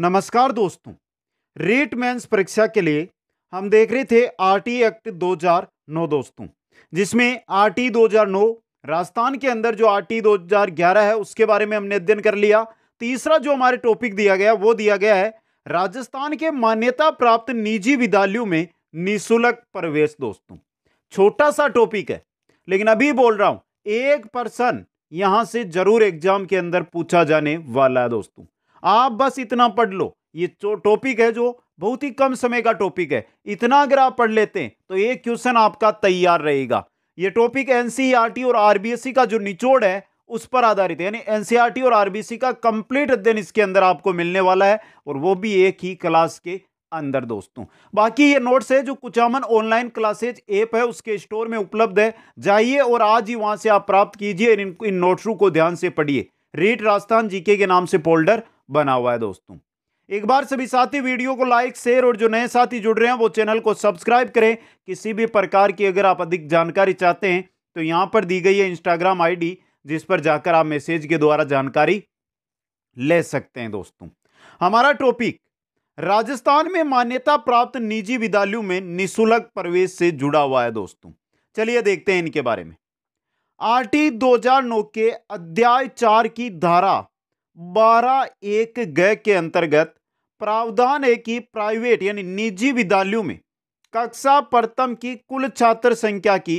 नमस्कार दोस्तों rate mains परीक्षा के लिए हम देख रहे थे आरटी एक्ट 2009 दोस्तों जिसमें आरटी 2009 राजस्थान के अंदर जो आरटी 2011 है उसके बारे में हमने अध्ययन कर लिया तीसरा जो हमारे टॉपिक दिया गया वो दिया गया है राजस्थान के मान्यता प्राप्त निजी विद्यालयों में निःशुल्क प्रवेश दोस्तों छोटा सा टॉपिक है लेकिन अभी बोल रहा हूं एक पर्सन यहां से जरूर एग्जाम के अंदर पूछा जाने वाला है दोस्तों आप बस इतना पढ़ लो ये जो टॉपिक है जो बहुत ही कम समय का टॉपिक है इतना अगर आप पढ़ लेते हैं तो ये क्वेश्चन आपका तैयार रहेगा ये टॉपिक एनसीईआरटी e और आरबीएससी का जो निचोड़ है उस पर आधारित है यानी एनसीईआरटी e और आरबीसी का कंप्लीट अध्ययन इसके अंदर आपको मिलने वाला है और वो भी एक ही क्लास के अंदर दोस्तों बाकी ये नोट्स है जो कुचामन ऑनलाइन क्लासेज ऐप है उसके स्टोर में उपलब्ध है जाइए और आज ही वहां से आप प्राप्त कीजिए इन, इन नोट्सों को ध्यान से पढ़िए रेट राजस्थान जीके के नाम से पोल्डर बना हुआ है दोस्तों एक बार सभी साथी वीडियो को लाइक शेयर और जो नए साथी जुड़ रहे हैं वो चैनल को सब्सक्राइब करें किसी भी प्रकार की अगर आप अधिक जानकारी चाहते हैं तो यहाँ पर दी गई है इंस्टाग्राम आईडी जिस पर जाकर आप मैसेज के द्वारा जानकारी ले सकते हैं दोस्तों हमारा टॉपिक राजस्थान में मान्यता प्राप्त निजी विद्यालयों में निःशुल्क प्रवेश से जुड़ा हुआ है दोस्तों चलिए देखते हैं इनके बारे में आर टी के अध्याय चार की धारा बारह एक ग के अंतर्गत प्रावधान है कि प्राइवेट यानी निजी विद्यालयों में कक्षा प्रथम की कुल छात्र संख्या की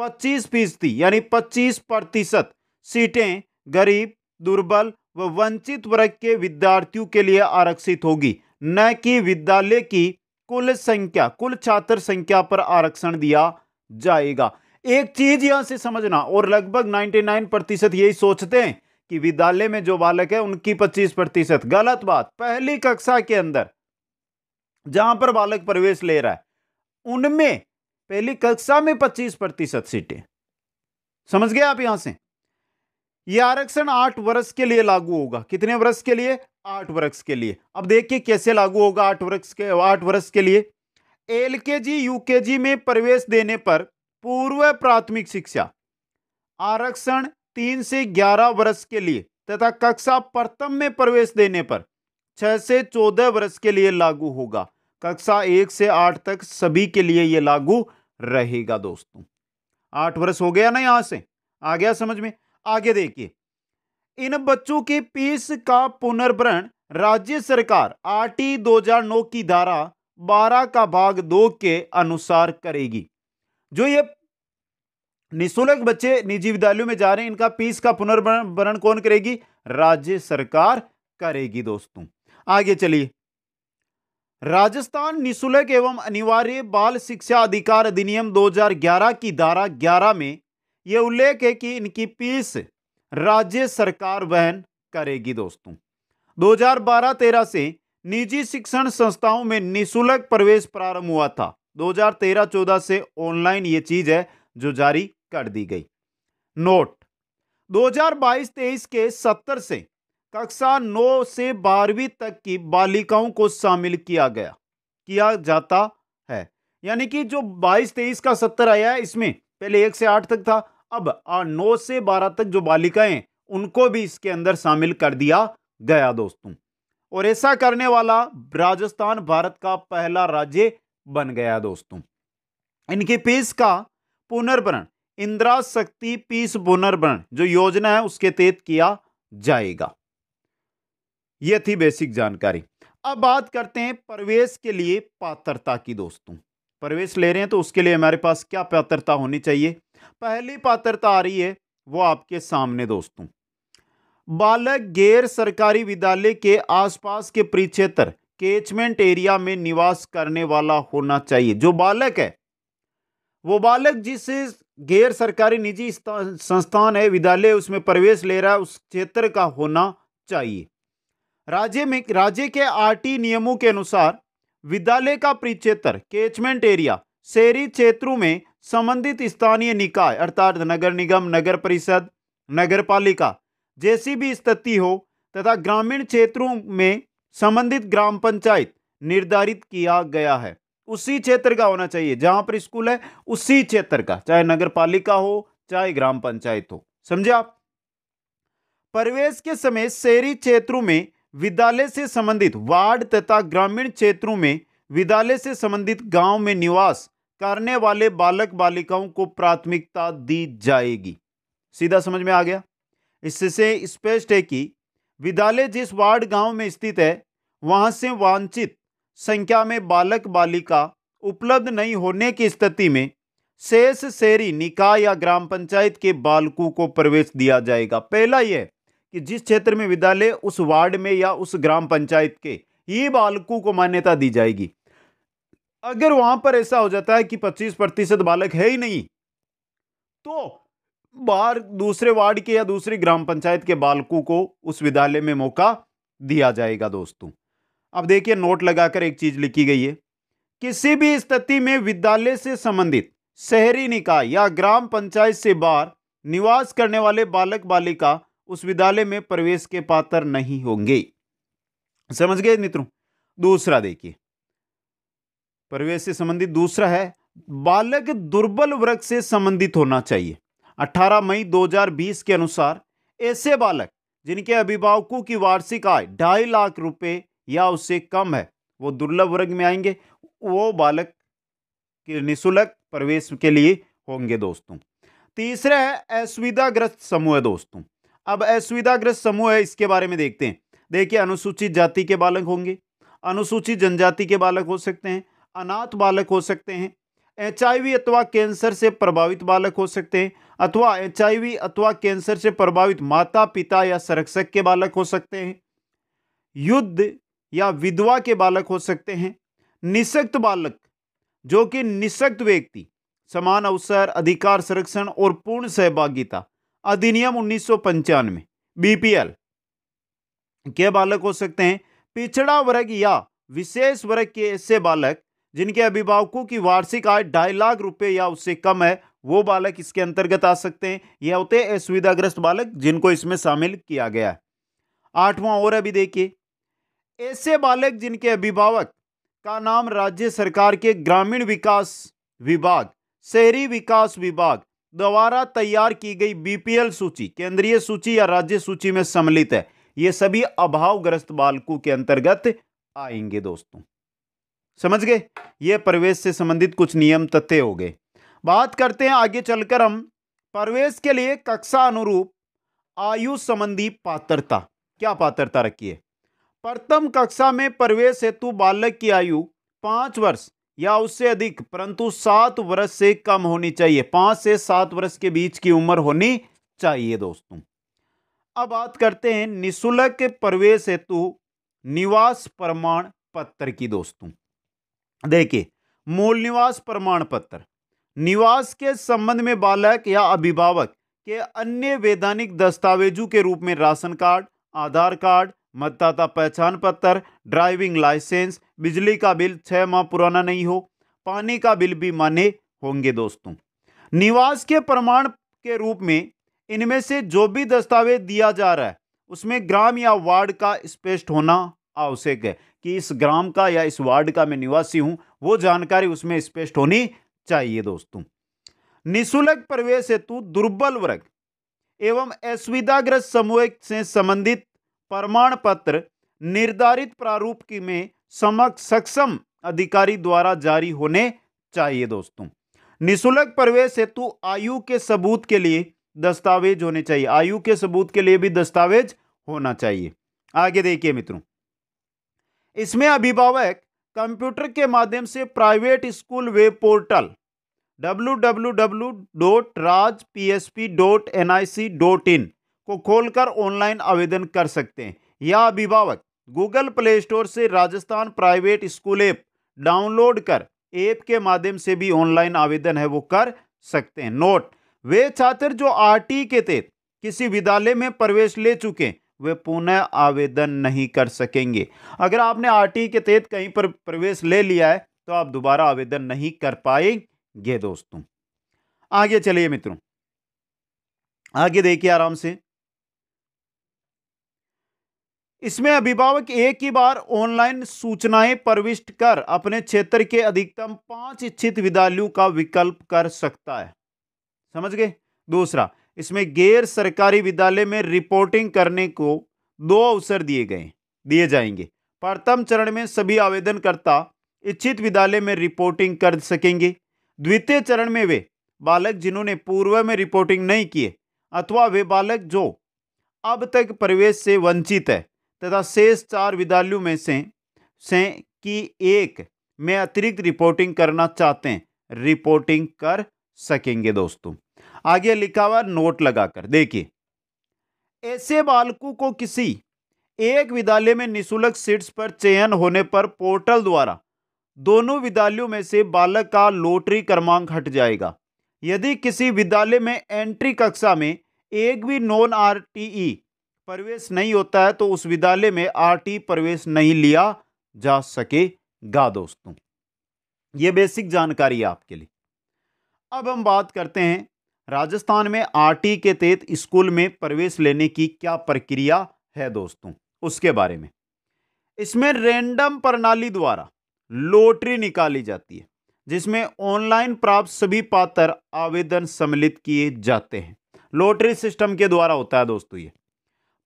25 फीसदी यानी 25 प्रतिशत सीटें गरीब दुर्बल व वंचित वर्ग के विद्यार्थियों के लिए आरक्षित होगी न कि विद्यालय की कुल संख्या कुल छात्र संख्या पर आरक्षण दिया जाएगा एक चीज यहां से समझना और लगभग 99 प्रतिशत यही सोचते हैं कि विद्यालय में जो बालक है उनकी पच्चीस प्रतिशत गलत बात पहली कक्षा के अंदर जहां पर बालक प्रवेश ले रहा है उनमें पहली कक्षा में पच्चीस प्रतिशत सीटें समझ गए आप यहां से यह आरक्षण आठ वर्ष के लिए लागू होगा कितने वर्ष के लिए आठ वर्ष के लिए अब देखिए कैसे लागू होगा आठ वर्ष के आठ वर्ष के लिए एल के जी यू के जी में प्रवेश देने पर पूर्व प्राथमिक शिक्षा आरक्षण तीन से ग्यारह वर्ष के लिए तथा कक्षा प्रथम में प्रवेश देने पर छह से चौदह वर्ष के लिए लागू होगा कक्षा एक से आठ तक सभी के लिए ये लागू रहेगा दोस्तों आठ वर्ष हो गया ना यहां से आ गया समझ में आगे देखिए इन बच्चों के पीस का पुनर्भरण राज्य सरकार आर टी की धारा 12 का भाग दो के अनुसार करेगी जो ये निःशुल्क बच्चे निजी विद्यालयों में जा रहे हैं इनका पीस का पुनर्भरण कौन करेगी राज्य सरकार करेगी दोस्तों आगे चलिए राजस्थान निःशुल्क एवं अनिवार्य बाल शिक्षा अधिकार अधिनियम 2011 की धारा 11 में यह उल्लेख है कि इनकी पीस राज्य सरकार वहन करेगी दोस्तों 2012-13 से निजी शिक्षण संस्थाओं में निःशुल्क प्रवेश प्रारंभ हुआ था 2013-14 से ऑनलाइन ये चीज है जो जारी कर दी गई नोट 2022-23 के सत्तर से कक्षा 9 से बारहवीं तक की बालिकाओं को शामिल किया गया किया जाता है यानी कि जो 22-23 का सत्र आया है इसमें पहले एक से आठ तक था अब नौ से बारह तक जो बालिकाएं उनको भी इसके अंदर शामिल कर दिया गया दोस्तों और ऐसा करने वाला राजस्थान भारत का पहला राज्य बन गया दोस्तों इनकी फीस का पुनर्भरण इंदिरा शक्ति पीस पुनर्वरण जो योजना है उसके तहत किया जाएगा यह थी बेसिक जानकारी अब बात करते हैं प्रवेश के लिए पात्रता की दोस्तों प्रवेश ले रहे हैं तो उसके लिए हमारे पास क्या पात्रता होनी चाहिए पहली पात्रता आ रही है वो आपके सामने दोस्तों बालक गैर सरकारी विद्यालय के आसपास के परिक्षेत्र कैचमेंट एरिया में निवास करने वाला होना चाहिए जो बालक है वो बालक जिस गैर सरकारी निजी संस्थान है विद्यालय उसमें प्रवेश ले रहा है उस क्षेत्र का होना चाहिए राज्य में राज्य के आरटी नियमों के अनुसार विद्यालय का परिक्षेत्र कैचमेंट एरिया शहरी क्षेत्रों में संबंधित स्थानीय निकाय अर्थात नगर निगम नगर परिषद नगर पालिका जैसी भी स्थिति हो तथा ग्रामीण क्षेत्रों में संबंधित ग्राम पंचायत निर्धारित किया गया है उसी क्षेत्र का होना चाहिए जहां पर स्कूल है उसी क्षेत्र का चाहे नगर पालिका हो चाहे ग्राम पंचायत हो समझे आप प्रवेश के समय शहरी क्षेत्रों में विद्यालय से संबंधित वार्ड तथा ग्रामीण क्षेत्रों में विद्यालय से संबंधित गांव में निवास करने वाले बालक बालिकाओं को प्राथमिकता दी जाएगी सीधा समझ में आ गया इससे स्पष्ट है कि विद्यालय जिस वार्ड गांव में स्थित है वहां से वांछित संख्या में बालक बालिका उपलब्ध नहीं होने की स्थिति में शेष शहरी निकाय या ग्राम पंचायत के बालकों को प्रवेश दिया जाएगा पहला यह कि जिस क्षेत्र में विद्यालय उस वार्ड में या उस ग्राम पंचायत के ही बालकों को मान्यता दी जाएगी अगर वहां पर ऐसा हो जाता है कि 25 प्रतिशत बालक है ही नहीं तो बाहर दूसरे वार्ड के या दूसरे ग्राम पंचायत के बालकों को उस विद्यालय में मौका दिया जाएगा दोस्तों अब देखिए नोट लगाकर एक चीज लिखी गई है किसी भी स्थिति में विद्यालय से संबंधित शहरी निकाय या ग्राम पंचायत से बाहर निवास करने वाले बालक बालिका उस विद्यालय में प्रवेश के पात्र नहीं होंगे समझ गए मित्रों दूसरा देखिए प्रवेश से संबंधित दूसरा है बालक दुर्बल वर्ग से संबंधित होना चाहिए 18 मई 2020 के अनुसार ऐसे बालक जिनके अभिभावकों की वार्षिक आय ढाई लाख रुपए या उससे कम है वो दुर्लभ वर्ग में आएंगे वो बालक के निःशुल्क प्रवेश के लिए होंगे दोस्तों तीसरा है असुविधाग्रस्त समूह है दोस्तों अब असुविधाग्रस्त समूह है इसके बारे में देखते हैं देखिए अनुसूचित जाति के बालक होंगे अनुसूचित जनजाति के बालक हो सकते हैं अनाथ बालक हो सकते हैं एच अथवा कैंसर से प्रभावित बालक हो सकते हैं अथवा एच अथवा कैंसर से प्रभावित माता पिता या संरक्षक के बालक हो सकते हैं युद्ध या विधवा के बालक हो सकते हैं निशक्त बालक जो कि निशक्त व्यक्ति समान अवसर अधिकार संरक्षण और पूर्ण सहभागिता अधिनियम उन्नीस सौ पंचानवे बीपीएल के बालक हो सकते हैं पिछड़ा वर्ग या विशेष वर्ग के ऐसे बालक जिनके अभिभावकों की वार्षिक आय ढाई लाख रुपए या उससे कम है वो बालक इसके अंतर्गत आ सकते हैं यह होते असुविधाग्रस्त बालक जिनको इसमें शामिल किया गया है आठवां और अभी देखिए ऐसे बालक जिनके अभिभावक का नाम राज्य सरकार के ग्रामीण विकास विभाग शहरी विकास विभाग द्वारा तैयार की गई बीपीएल सूची केंद्रीय सूची या राज्य सूची में सम्मिलित है ये सभी अभावग्रस्त बालकों के अंतर्गत आएंगे दोस्तों समझ गए ये प्रवेश से संबंधित कुछ नियम तथ्य हो गए बात करते हैं आगे चलकर हम प्रवेश के लिए कक्षा अनुरूप आयु संबंधी पात्रता क्या पात्रता रखी है प्रथम कक्षा में प्रवेश हेतु बालक की आयु पाँच वर्ष या उससे अधिक परंतु सात वर्ष से कम होनी चाहिए पाँच से सात वर्ष के बीच की उम्र होनी चाहिए दोस्तों अब बात करते हैं निशुल्क प्रवेश हेतु निवास प्रमाण पत्र की दोस्तों देखिए मूल निवास प्रमाण पत्र निवास के संबंध में बालक या अभिभावक के अन्य वैधानिक दस्तावेजों के रूप में राशन कार्ड आधार कार्ड मतदाता पहचान पत्र ड्राइविंग लाइसेंस बिजली का बिल छः माह पुराना नहीं हो पानी का बिल भी माने होंगे दोस्तों निवास के प्रमाण के रूप में इनमें से जो भी दस्तावेज दिया जा रहा है उसमें ग्राम या वार्ड का स्पष्ट होना आवश्यक है कि इस ग्राम का या इस वार्ड का मैं निवासी हूँ वो जानकारी उसमें स्पष्ट होनी चाहिए दोस्तों निःशुल्क प्रवेश हेतु दुर्बल वर्ग एवं असुविधाग्रस्त समूह से संबंधित प्रमाण पत्र निर्धारित प्रारूप की में समक्ष सक्षम अधिकारी द्वारा जारी होने चाहिए दोस्तों निशुल्क प्रवेश हेतु आयु के सबूत के लिए दस्तावेज होने चाहिए आयु के सबूत के लिए भी दस्तावेज होना चाहिए आगे देखिए मित्रों इसमें अभिभावक कंप्यूटर के माध्यम से private school web portal W W W dot Raj P S P dot N I C dot in को खोलकर ऑनलाइन आवेदन कर सकते हैं या अभिभावक गूगल प्ले स्टोर से Rajasthan private school app download कर ऐप के माध्यम से भी ऑनलाइन आवेदन है वो कर सकते हैं नोट वे छात्र जो आर के तहत किसी विद्यालय में प्रवेश ले चुके वे पुनः आवेदन नहीं कर सकेंगे अगर आपने आर के तहत कहीं पर प्रवेश ले लिया है तो आप दोबारा आवेदन नहीं कर पाएंगे दोस्तों आगे चलिए मित्रों आगे देखिए आराम से इसमें अभिभावक एक ही बार ऑनलाइन सूचनाएं प्रविष्ट कर अपने क्षेत्र के अधिकतम पांच इच्छित विद्यालयों का विकल्प कर सकता है समझ गए दूसरा इसमें गैर सरकारी विद्यालय में रिपोर्टिंग करने को दो अवसर दिए गए दिए जाएंगे प्रथम चरण में सभी आवेदनकर्ता इच्छित विद्यालय में रिपोर्टिंग कर सकेंगे द्वितीय चरण में वे बालक जिन्होंने पूर्व में रिपोर्टिंग नहीं किए अथवा वे बालक जो अब तक प्रवेश से वंचित है तथा शेष चार विद्यालयों में से से कि एक में अतिरिक्त रिपोर्टिंग करना चाहते हैं रिपोर्टिंग कर सकेंगे दोस्तों आगे लिखा हुआ नोट लगाकर देखिए ऐसे बालकों को किसी एक विद्यालय में निशुल्क सीट्स पर चयन होने पर पोर्टल द्वारा दोनों विद्यालयों में से बालक का लोटरी क्रमांक हट जाएगा यदि किसी विद्यालय में एंट्री कक्षा में एक भी नॉन आरटीई प्रवेश नहीं होता है तो उस विद्यालय में आरटी प्रवेश नहीं लिया जा सकेगा दोस्तों ये बेसिक जानकारी है आपके लिए अब हम बात करते हैं राजस्थान में आरटी के तहत स्कूल में प्रवेश लेने की क्या प्रक्रिया है दोस्तों उसके बारे में इसमें रैंडम प्रणाली द्वारा लोटरी निकाली जाती है जिसमें ऑनलाइन प्राप्त सभी पात्र आवेदन सम्मिलित किए जाते हैं लोटरी सिस्टम के द्वारा होता है दोस्तों ये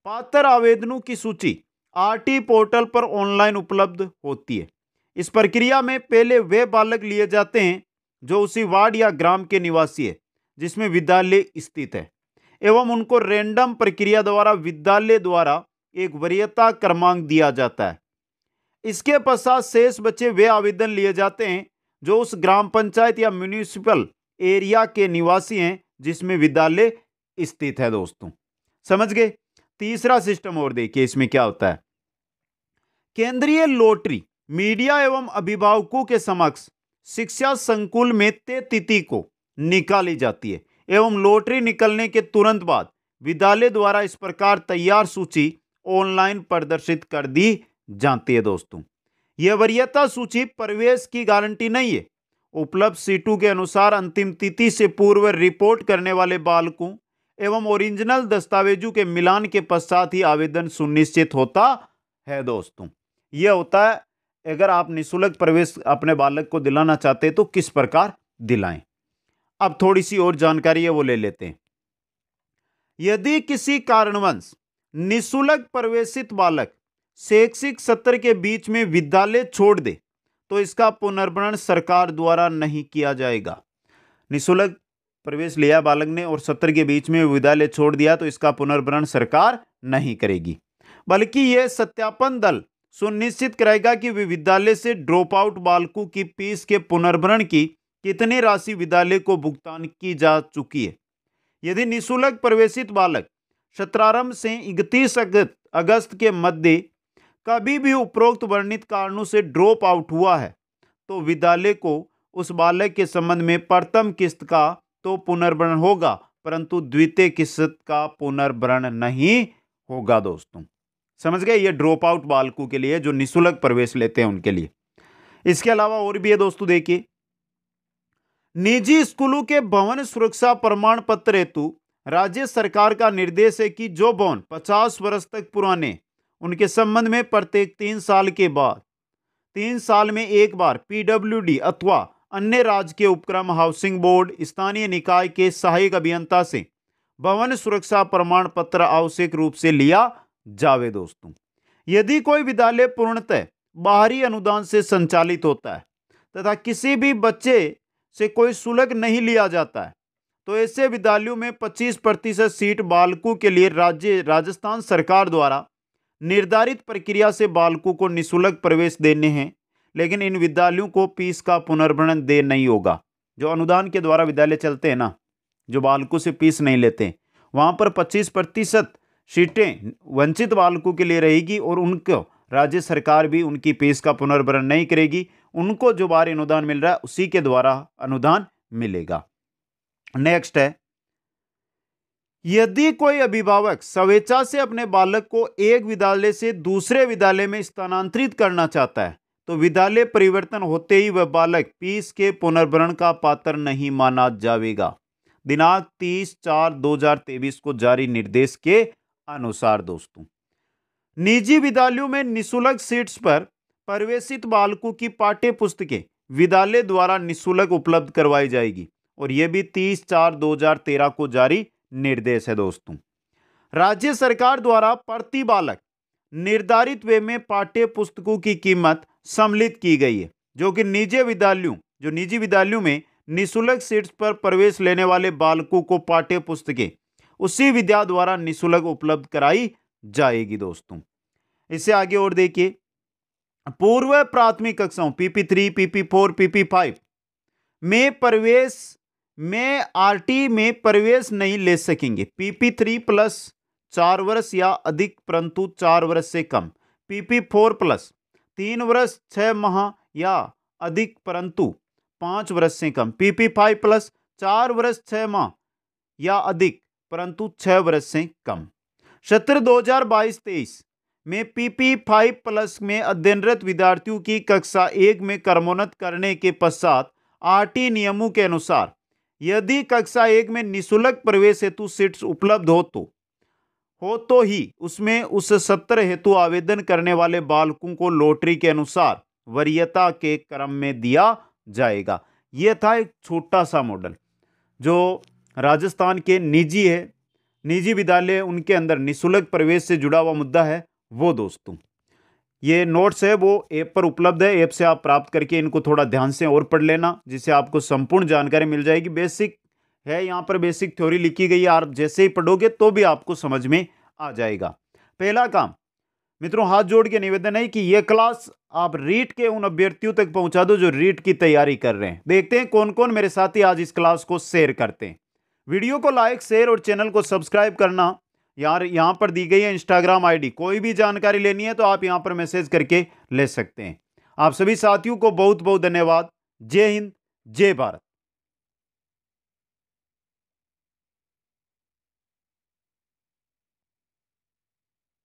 पात्र आवेदनों की सूची आरटी पोर्टल पर ऑनलाइन उपलब्ध होती है इस प्रक्रिया में पहले वे बालक लिए जाते हैं जो उसी वार्ड या ग्राम के निवासी है जिसमें विद्यालय स्थित है एवं उनको रैंडम प्रक्रिया द्वारा विद्यालय द्वारा एक वरीयता क्रमांक दिया जाता है इसके पश्चात शेष बच्चे वे आवेदन लिए जाते हैं जो उस ग्राम पंचायत या म्यूनिसिपल एरिया के निवासी हैं जिसमें विद्यालय स्थित है दोस्तों समझ गए तीसरा सिस्टम और देखिए इसमें क्या होता है केंद्रीय लोटरी मीडिया एवं अभिभावकों के समक्ष शिक्षा संकुल में ते तिथि को निकाली जाती है एवं लोटरी निकलने के तुरंत बाद विद्यालय द्वारा इस प्रकार तैयार सूची ऑनलाइन प्रदर्शित कर दी जाती है दोस्तों यह वरीयता सूची प्रवेश की गारंटी नहीं है उपलब्ध सीटों के अनुसार अंतिम तिथि से पूर्व रिपोर्ट करने वाले बालकों एवं ओरिजिनल दस्तावेजों के मिलान के पश्चात ही आवेदन सुनिश्चित होता है दोस्तों यह होता है अगर आप निशुल्क प्रवेश अपने बालक को दिलाना चाहते हैं तो किस प्रकार दिलाएं अब थोड़ी सी और जानकारी है वो ले लेते हैं यदि किसी कारणवंश निशुल्क प्रवेशित बालक शैक्षिक सत्र के बीच में विद्यालय छोड़ दे तो इसका पुनर्भरण सरकार द्वारा नहीं किया जाएगा निशुल्क प्रवेश लिया बालक ने और सत्र के बीच में विद्यालय छोड़ दिया तो इसका पुनर्भरण सरकार नहीं करेगी बल्कि यह सत्यापन दल सुनिश्चित करेगा कि विद्यालय से ड्रॉप आउट बालकों की फीस के पुनर्भरण की कितनी राशि विद्यालय को भुगतान की जा चुकी है यदि निःशुल्क प्रवेशित बालक सत्रारंभ से इकतीस अगस्त के मध्य कभी भी उपरोक्त वर्णित कारणों से ड्रॉप आउट हुआ है तो विद्यालय को उस बालक के संबंध में प्रथम किस्त का तो पुनर्भरण होगा परंतु द्वितीय किस्त का पुनर्भरण नहीं होगा दोस्तों समझ गए ये ड्रॉप आउट बालकों के लिए जो निशुल्क प्रवेश लेते हैं उनके लिए इसके अलावा और भी है दोस्तों देखिए निजी स्कूलों के भवन सुरक्षा प्रमाण पत्र हेतु राज्य सरकार का निर्देश है कि जो भवन 50 वर्ष तक पुराने उनके संबंध में प्रत्येक तीन साल के बाद तीन साल में एक बार पीडब्ल्यूडी अथवा अन्य राज्य के उपक्रम हाउसिंग बोर्ड स्थानीय निकाय के सहायक अभियंता से भवन सुरक्षा प्रमाण पत्र आवश्यक रूप से लिया जावे दोस्तों यदि कोई विद्यालय पूर्णतः बाहरी अनुदान से संचालित होता है तथा किसी भी बच्चे से कोई शुल्क नहीं लिया जाता है तो ऐसे विद्यालयों में 25 प्रतिशत सीट बालकों के लिए राज्य राजस्थान सरकार द्वारा निर्धारित प्रक्रिया से बालकों को निःशुल्क प्रवेश देने हैं लेकिन इन विद्यालयों को फीस का पुनर्भरण दे नहीं होगा जो अनुदान के द्वारा विद्यालय चलते हैं ना जो बालकों से फीस नहीं लेते वहाँ पर पच्चीस प्रतिशत सीटें वंचित बालकों के लिए रहेगी और उनको राज्य सरकार भी उनकी फीस का पुनर्भरण नहीं करेगी उनको जो बार अनुदान मिल रहा है उसी के द्वारा अनुदान मिलेगा नेक्स्ट है यदि कोई अभिभावक स्वेच्छा से अपने बालक को एक विद्यालय से दूसरे विद्यालय में स्थानांतरित करना चाहता है तो विद्यालय परिवर्तन होते ही वह बालक पीस के पुनर्भरण का पात्र नहीं माना जाएगा दिनांक 30 चार 2023 को जारी निर्देश के अनुसार दोस्तों निजी विद्यालयों में निशुल्क सीट्स पर प्रवेशित बालकों की पाठ्य पुस्तकें विद्यालय द्वारा निशुल्क उपलब्ध करवाई जाएगी और यह भी 30 चार 2013 को जारी निर्देश है दोस्तों राज्य सरकार द्वारा प्रति बालक निर्धारित वे में पाठ्य पुस्तकों की कीमत सम्मिलित की गई है जो कि निजी विद्यालयों जो निजी विद्यालयों में निःशुल्क सीट्स पर प्रवेश लेने वाले बालकों को पाठ्य पुस्तकें उसी विद्या द्वारा निःशुल्क उपलब्ध कराई जाएगी दोस्तों इससे आगे और देखिए पूर्व प्राथमिक कक्षाओं P P three P P four P P five में प्रवेश में आरटी में प्रवेश नहीं ले सकेंगे पीपी थ्री प्लस चार वर्ष या अधिक परंतु चार वर्ष से कम पीपी फोर प्लस तीन वर्ष छः माह या अधिक परंतु पाँच वर्ष से कम पीपी फाइव प्लस चार वर्ष छः माह या अधिक परंतु छः वर्ष से कम सत्र 2022-23 में पीपी फाइव प्लस में अध्ययनरत विद्यार्थियों की कक्षा एक में कर्मोन्नत करने के पश्चात आरटी नियमों के अनुसार यदि कक्षा एक में निशुल्क प्रवेश हेतु सीट्स उपलब्ध हो तो हो तो ही उसमें उस सत्र हेतु आवेदन करने वाले बालकों को लॉटरी के अनुसार वरीयता के क्रम में दिया जाएगा यह था एक छोटा सा मॉडल जो राजस्थान के निजी है निजी विद्यालय उनके अंदर निशुल्क प्रवेश से जुड़ा हुआ मुद्दा है वो दोस्तों ये नोट्स है वो ऐप पर उपलब्ध है ऐप से आप प्राप्त करके इनको थोड़ा ध्यान से और पढ़ लेना जिससे आपको संपूर्ण जानकारी मिल जाएगी बेसिक है यहाँ पर बेसिक थ्योरी लिखी गई है आप जैसे ही पढ़ोगे तो भी आपको समझ में आ जाएगा पहला काम मित्रों हाथ जोड़ के निवेदन है कि यह क्लास आप रीट के उन अभ्यर्थियों तक पहुंचा दो जो रीट की तैयारी कर रहे हैं देखते हैं कौन कौन मेरे साथी आज इस क्लास को शेयर करते हैं वीडियो को लाइक शेयर और चैनल को सब्सक्राइब करना यार यहाँ पर दी गई है इंस्टाग्राम आईडी कोई भी जानकारी लेनी है तो आप यहाँ पर मैसेज करके ले सकते हैं आप सभी साथियों को बहुत बहुत धन्यवाद जय हिंद जय भारत